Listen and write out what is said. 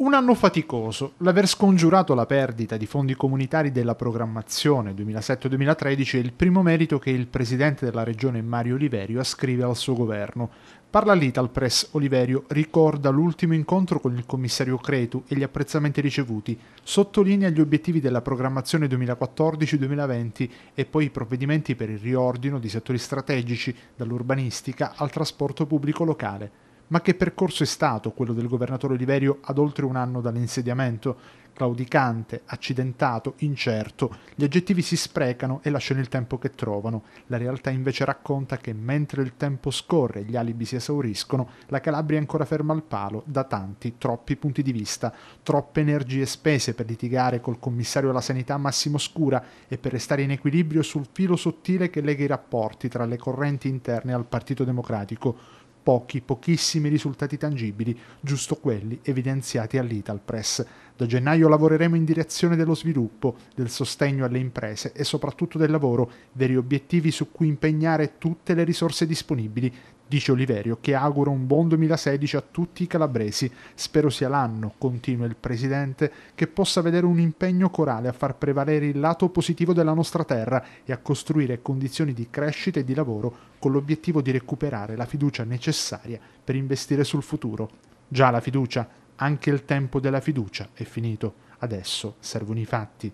Un anno faticoso, l'aver scongiurato la perdita di fondi comunitari della programmazione 2007-2013 è il primo merito che il presidente della regione Mario Oliverio ascrive al suo governo. Parla l'Ital Press Oliverio ricorda l'ultimo incontro con il commissario Cretu e gli apprezzamenti ricevuti, sottolinea gli obiettivi della programmazione 2014-2020 e poi i provvedimenti per il riordino di settori strategici, dall'urbanistica al trasporto pubblico locale. Ma che percorso è stato quello del governatore Oliverio ad oltre un anno dall'insediamento? Claudicante, accidentato, incerto, gli aggettivi si sprecano e lasciano il tempo che trovano. La realtà invece racconta che mentre il tempo scorre e gli alibi si esauriscono, la Calabria è ancora ferma al palo da tanti, troppi punti di vista, troppe energie spese per litigare col commissario alla sanità Massimo Scura e per restare in equilibrio sul filo sottile che lega i rapporti tra le correnti interne al Partito Democratico pochi, pochissimi risultati tangibili, giusto quelli evidenziati all'Ital Press. Da gennaio lavoreremo in direzione dello sviluppo, del sostegno alle imprese e soprattutto del lavoro, veri obiettivi su cui impegnare tutte le risorse disponibili, dice Oliverio, che augura un buon 2016 a tutti i calabresi. Spero sia l'anno, continua il presidente, che possa vedere un impegno corale a far prevalere il lato positivo della nostra terra e a costruire condizioni di crescita e di lavoro con l'obiettivo di recuperare la fiducia necessaria per investire sul futuro. Già la fiducia anche il tempo della fiducia è finito, adesso servono i fatti.